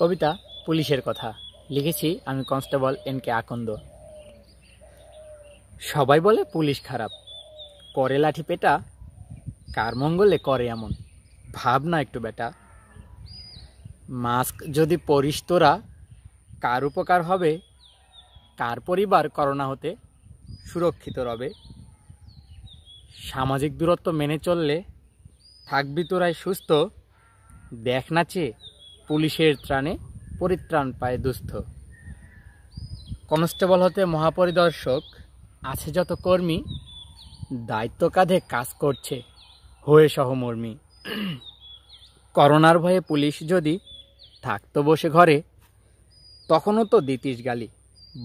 কবিতা পুলিশের কথা লিখেছি আমি কনস্টেবল এন কে আকন্দ সবাই বলে পুলিশ খারাপ করে লাঠি পেটা কার মঙ্গলে করে এমন ভাব না একটু বেটা মাস্ক যদি পরিস তোরা কার উপকার হবে কার পরিবার করোনা হতে সুরক্ষিত রবে সামাজিক দূরত্ব মেনে চললে থাকবি তোরাই সুস্থ দেখ না চেয়ে পুলিশের ত্রাণে পরিত্রাণ পায় দুস্থ কনস্টেবল হতে মহাপরিদর্শক আছে যত কর্মী দায়িত্ব কাঁধে কাজ করছে হয়ে সহমর্মী করোনার ভয়ে পুলিশ যদি থাকতো বসে ঘরে তখনও তো দিতিস গালি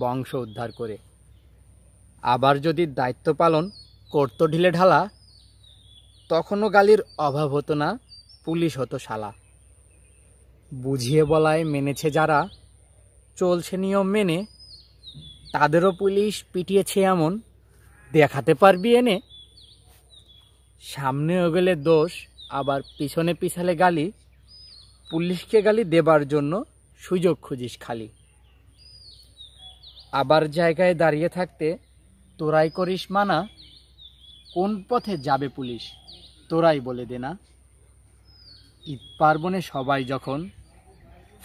বংশ উদ্ধার করে আবার যদি দায়িত্ব পালন করতো ঢিলে ঢালা তখনও গালির অভাব হতো না পুলিশ হতো শালা বুঝিয়ে বলায় মেনেছে যারা চলছে নিয়ম মেনে তাদেরও পুলিশ পিটিয়েছে এমন দেখাতে পারবি এনে সামনে গেলে দোষ আবার পিছনে পিছালে গালি পুলিশকে গালি দেবার জন্য সুযোগ খুঁজিস খালি আবার জায়গায় দাঁড়িয়ে থাকতে তোরাই করিস মানা কোন পথে যাবে পুলিশ তোরাই বলে দে না ঈদ পার্বণে সবাই যখন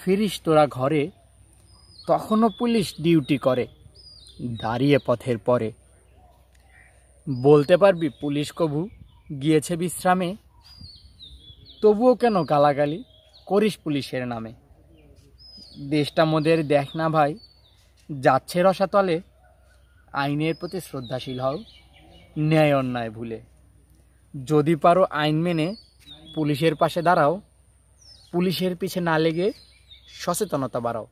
ফিরিস তোরা ঘরে তখনও পুলিশ ডিউটি করে দাঁড়িয়ে পথের পরে বলতে পারবি পুলিশ কভু গিয়েছে বিশ্রামে তবুও কেন গালাগালি করিস পুলিশের নামে দেশটা মোদের দেখ না ভাই যাচ্ছে রসাতলে আইনের প্রতি শ্রদ্ধাশীল হও ন্যায় অন্যায় ভুলে যদি পারো আইন মেনে পুলিশের পাশে দাঁড়াও পুলিশের পিছে না লেগে সচেতনতা বাড়াও